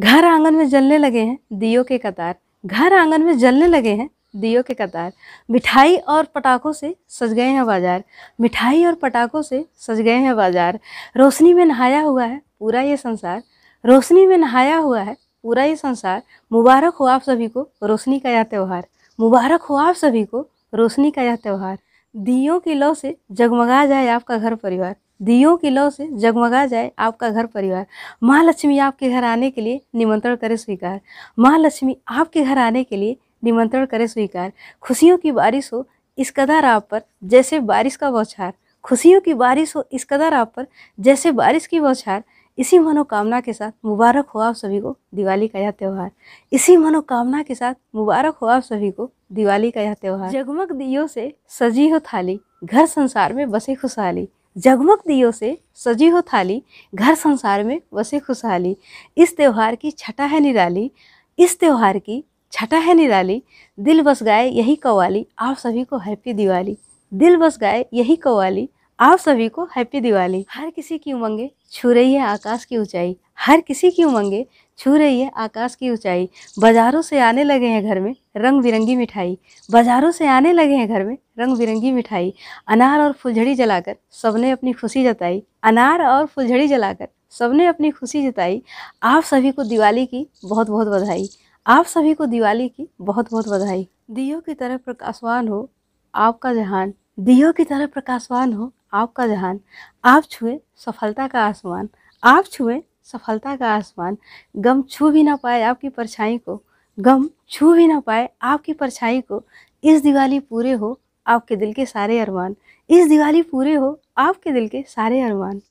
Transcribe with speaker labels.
Speaker 1: घर आंगन में जलने लगे हैं दियो के कतार घर आंगन में जलने लगे हैं दियो के कतार मिठाई और पटाखों से सज गए हैं बाजार मिठाई और पटाखों से सज गए हैं बाजार रोशनी में नहाया हुआ है पूरा ये संसार रोशनी में नहाया हुआ है पूरा ये संसार मुबारक हो आप सभी को रोशनी का यह त्यौहार मुबारक हो आप सभी को रोशनी का यह त्यौहार दियो की लौ से जगमगा जाए आपका घर परिवार दियो की लौ से जगमगा जाए आपका घर परिवार महालक्ष्मी आपके घर आने के लिए निमंत्रण करे स्वीकार महालक्ष्मी आपके घर आने के लिए निमंत्रण करे स्वीकार खुशियों की बारिश हो इस कदर आप पर जैसे बारिश का बौछार खुशियों की बारिश हो इस कदर आप पर जैसे बारिश की बौछार इसी मनोकामना के साथ मुबारक हो आप सभी को दिवाली का यह त्यौहार इसी मनोकामना के साथ मुबारक हो आप सभी को दिवाली का यह त्यौहार जगमग दियो से सजी हो थाली घर संसार में बसे खुशहाली जगमग दियो से सजी हो थाली घर संसार में वसे खुशहाली इस त्यौहार की छटा है निराली इस त्यौहार की छटा है निराली दिल बस गाए यही कवाली आप सभी को हैप्पी दिवाली दिल बस गाए यही कवाली आप सभी को हैप्पी दिवाली हर किसी की उमंगें छू रही है आकाश की ऊंचाई हर किसी की उमंगे छू रही है आकाश की ऊंचाई बाजारों से आने लगे हैं घर में रंग बिरंगी मिठाई बाजारों से आने लगे हैं घर में रंग बिरंगी मिठाई अनार और फुलझड़ी जलाकर सबने अपनी खुशी जताई अनार और फुलझड़ी जलाकर सबने अपनी खुशी जताई आप सभी को दिवाली की बहुत बहुत बधाई आप सभी को दिवाली की बहुत बहुत बधाई दियो की तरह प्रकाशवान हो आपका जहान दियो की तरह प्रकाशवान हो आपका जहान आप छुए सफलता का आसमान आप छुए सफलता का आसमान गम छू भी ना पाए आपकी परछाई को गम छू भी ना पाए आपकी परछाई को इस दिवाली पूरे हो आपके दिल के सारे अरमान इस दिवाली पूरे हो आपके दिल के सारे अरमान